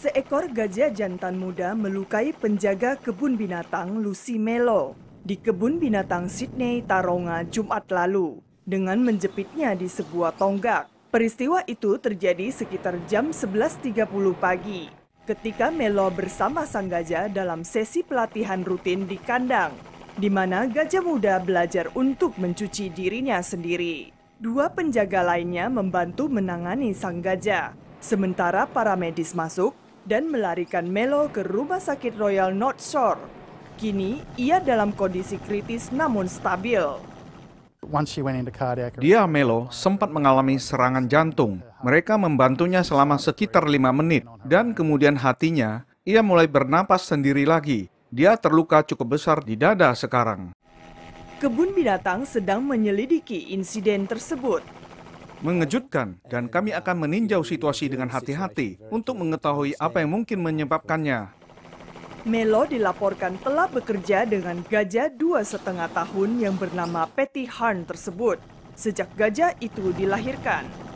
Seekor gajah jantan muda melukai penjaga kebun binatang Lucy Melo di kebun binatang Sydney Taronga Jumat lalu dengan menjepitnya di sebuah tonggak. Peristiwa itu terjadi sekitar jam 11.30 pagi ketika Melo bersama sang gajah dalam sesi pelatihan rutin di kandang di mana gajah muda belajar untuk mencuci dirinya sendiri. Dua penjaga lainnya membantu menangani sang gajah, sementara para medis masuk dan melarikan Melo ke Rumah Sakit Royal North Shore. Kini, ia dalam kondisi kritis namun stabil. Dia, Melo, sempat mengalami serangan jantung. Mereka membantunya selama sekitar lima menit, dan kemudian hatinya, ia mulai bernapas sendiri lagi. Dia terluka cukup besar di dada sekarang. Kebun binatang sedang menyelidiki insiden tersebut mengejutkan dan kami akan meninjau situasi dengan hati-hati untuk mengetahui apa yang mungkin menyebabkannya. Melo dilaporkan telah bekerja dengan gajah dua setengah tahun yang bernama Petty Harn tersebut sejak gajah itu dilahirkan.